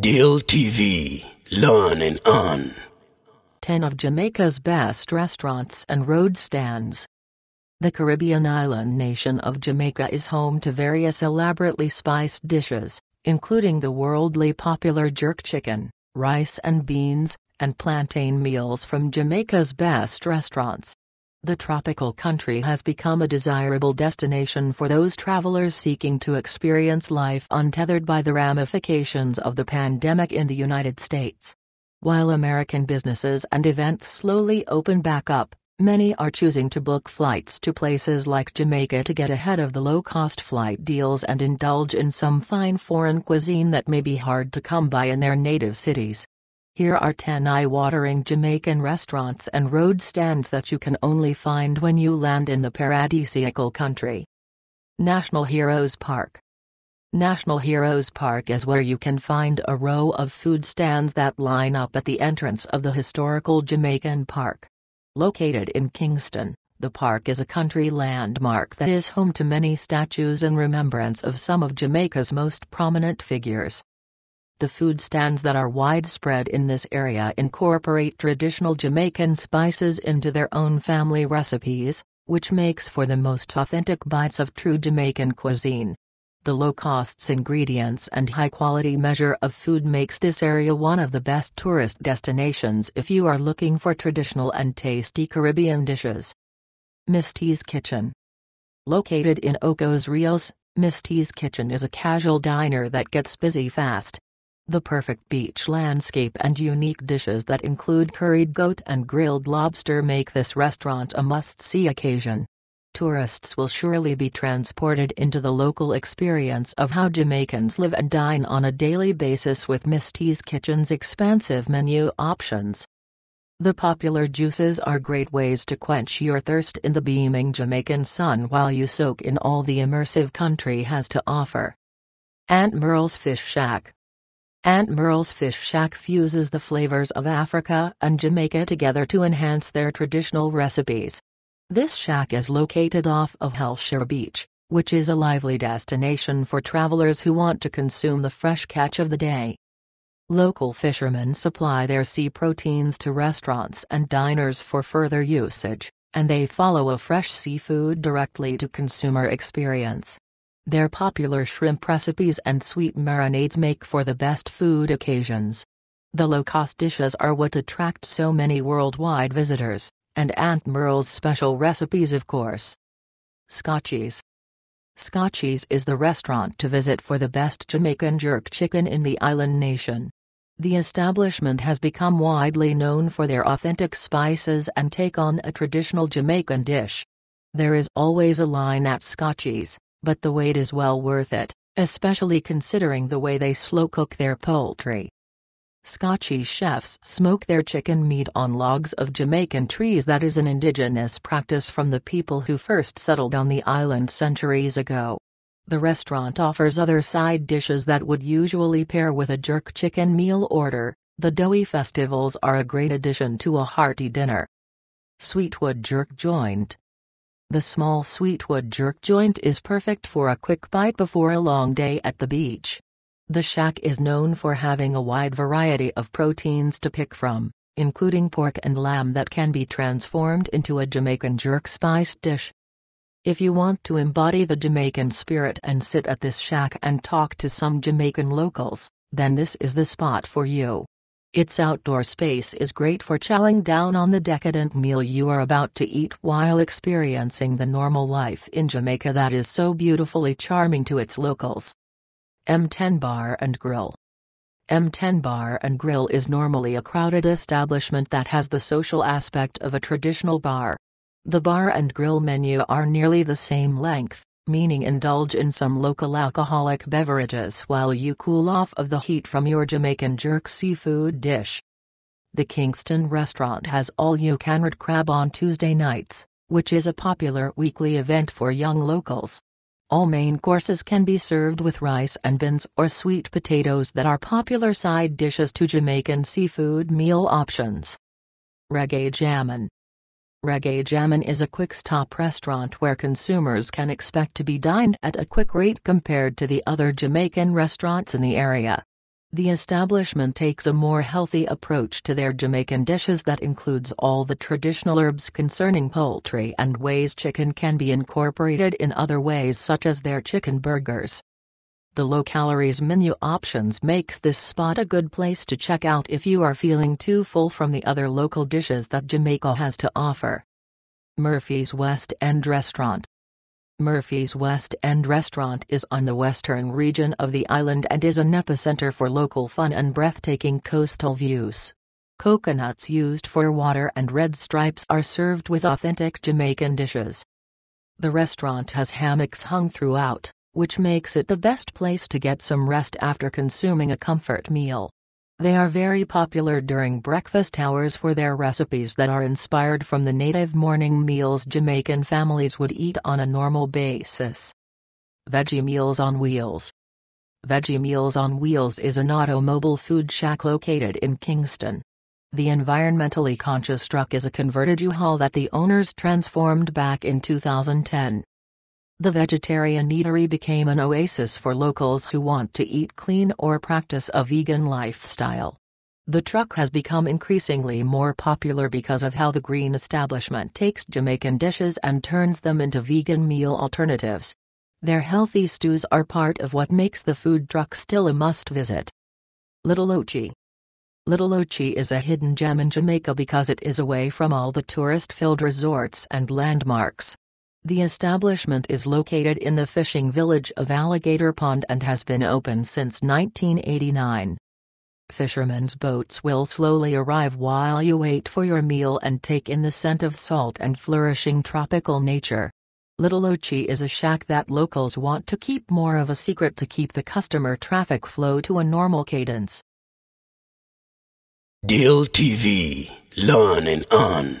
Deal TV. Learn and earn. 10 of Jamaica's best restaurants and road stands. The Caribbean island nation of Jamaica is home to various elaborately spiced dishes, including the worldly popular jerk chicken, rice and beans, and plantain meals from Jamaica's best restaurants. The tropical country has become a desirable destination for those travelers seeking to experience life untethered by the ramifications of the pandemic in the United States. While American businesses and events slowly open back up, many are choosing to book flights to places like Jamaica to get ahead of the low-cost flight deals and indulge in some fine foreign cuisine that may be hard to come by in their native cities. Here are 10 eye-watering Jamaican restaurants and road stands that you can only find when you land in the paradisiacal country. National Heroes Park National Heroes Park is where you can find a row of food stands that line up at the entrance of the historical Jamaican park. Located in Kingston, the park is a country landmark that is home to many statues in remembrance of some of Jamaica's most prominent figures. The food stands that are widespread in this area incorporate traditional Jamaican spices into their own family recipes, which makes for the most authentic bites of true Jamaican cuisine. The low costs ingredients and high quality measure of food makes this area one of the best tourist destinations if you are looking for traditional and tasty Caribbean dishes. Misty's Kitchen Located in Ocos Rios, Misty's Kitchen is a casual diner that gets busy fast the perfect beach landscape and unique dishes that include curried goat and grilled lobster make this restaurant a must-see occasion. Tourists will surely be transported into the local experience of how Jamaicans live and dine on a daily basis with Misty's Kitchen's expansive menu options. The popular juices are great ways to quench your thirst in the beaming Jamaican sun while you soak in all the immersive country has to offer. Aunt Merle's Fish Shack Aunt Merle's Fish Shack fuses the flavors of Africa and Jamaica together to enhance their traditional recipes. This shack is located off of Hellshire Beach, which is a lively destination for travelers who want to consume the fresh catch of the day. Local fishermen supply their sea proteins to restaurants and diners for further usage, and they follow a fresh seafood directly to consumer experience. Their popular shrimp recipes and sweet marinades make for the best food occasions. The low-cost dishes are what attract so many worldwide visitors, and Aunt Merle's special recipes of course. Scotchies Scotchies is the restaurant to visit for the best Jamaican jerk chicken in the island nation. The establishment has become widely known for their authentic spices and take on a traditional Jamaican dish. There is always a line at Scotchies but the wait is well worth it, especially considering the way they slow cook their poultry. Scotchy chefs smoke their chicken meat on logs of Jamaican trees that is an indigenous practice from the people who first settled on the island centuries ago. The restaurant offers other side dishes that would usually pair with a jerk chicken meal order. The doughy festivals are a great addition to a hearty dinner. Sweetwood Jerk Joint the small sweetwood jerk joint is perfect for a quick bite before a long day at the beach. The shack is known for having a wide variety of proteins to pick from, including pork and lamb that can be transformed into a Jamaican jerk spiced dish. If you want to embody the Jamaican spirit and sit at this shack and talk to some Jamaican locals, then this is the spot for you. Its outdoor space is great for chowing down on the decadent meal you are about to eat while experiencing the normal life in Jamaica that is so beautifully charming to its locals. M10 Bar and Grill M10 Bar and Grill is normally a crowded establishment that has the social aspect of a traditional bar. The bar and grill menu are nearly the same length, meaning indulge in some local alcoholic beverages while you cool off of the heat from your Jamaican jerk seafood dish. The Kingston restaurant has all-you-can-eat crab on Tuesday nights, which is a popular weekly event for young locals. All main courses can be served with rice and beans or sweet potatoes that are popular side dishes to Jamaican seafood meal options. Reggae Jammin' Reggae Jammin' is a quick-stop restaurant where consumers can expect to be dined at a quick rate compared to the other Jamaican restaurants in the area. The establishment takes a more healthy approach to their Jamaican dishes that includes all the traditional herbs concerning poultry and ways chicken can be incorporated in other ways such as their chicken burgers. The low calories menu options makes this spot a good place to check out if you are feeling too full from the other local dishes that Jamaica has to offer. Murphy's West End Restaurant Murphy's West End Restaurant is on the western region of the island and is an epicenter for local fun and breathtaking coastal views. Coconuts used for water and red stripes are served with authentic Jamaican dishes. The restaurant has hammocks hung throughout which makes it the best place to get some rest after consuming a comfort meal. They are very popular during breakfast hours for their recipes that are inspired from the native morning meals Jamaican families would eat on a normal basis. Veggie Meals on Wheels Veggie Meals on Wheels is an automobile food shack located in Kingston. The environmentally conscious truck is a converted U-Haul that the owners transformed back in 2010. The vegetarian eatery became an oasis for locals who want to eat clean or practice a vegan lifestyle. The truck has become increasingly more popular because of how the green establishment takes Jamaican dishes and turns them into vegan meal alternatives. Their healthy stews are part of what makes the food truck still a must visit. Little Ochi Little Ochi is a hidden gem in Jamaica because it is away from all the tourist filled resorts and landmarks. The establishment is located in the fishing village of Alligator Pond and has been open since 1989. Fishermen's boats will slowly arrive while you wait for your meal and take in the scent of salt and flourishing tropical nature. Little Ochi is a shack that locals want to keep more of a secret to keep the customer traffic flow to a normal cadence. Deal TV, learn and earn.